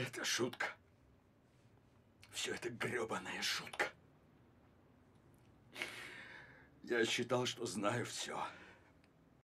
Это шутка. Все это гребаная шутка. Я считал, что знаю все.